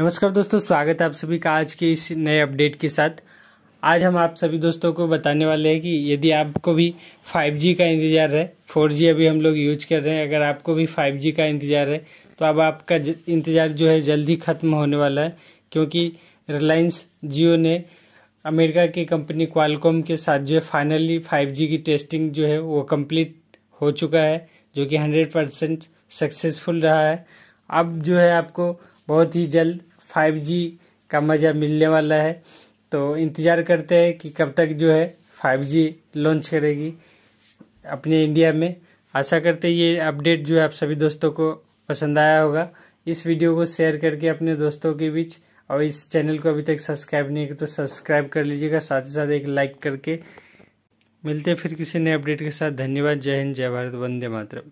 नमस्कार दोस्तों स्वागत है आप सभी का आज के इस नए अपडेट के साथ आज हम आप सभी दोस्तों को बताने वाले हैं कि यदि आपको भी 5G का इंतज़ार है 4G अभी हम लोग यूज कर रहे हैं अगर आपको भी 5G का इंतज़ार है तो अब आपका इंतज़ार जो है जल्दी ख़त्म होने वाला है क्योंकि रिलायंस जियो ने अमेरिका की कंपनी क्वालकॉम के साथ जो है फाइनली फाइव की टेस्टिंग जो है वो कम्प्लीट हो चुका है जो कि हंड्रेड परसेंट सक्सेसफुल रहा है अब जो है आपको बहुत ही जल्द फाइव जी का मज़ा मिलने वाला है तो इंतज़ार करते हैं कि कब तक जो है फाइव जी लॉन्च करेगी अपने इंडिया में आशा करते ये अपडेट जो है आप सभी दोस्तों को पसंद आया होगा इस वीडियो को शेयर करके अपने दोस्तों के बीच और इस चैनल को अभी तक सब्सक्राइब नहीं किया तो सब्सक्राइब कर लीजिएगा साथ ही साथ एक लाइक करके मिलते फिर किसी नए अपडेट के साथ धन्यवाद जय हिंद जय भारत वंदे मातरम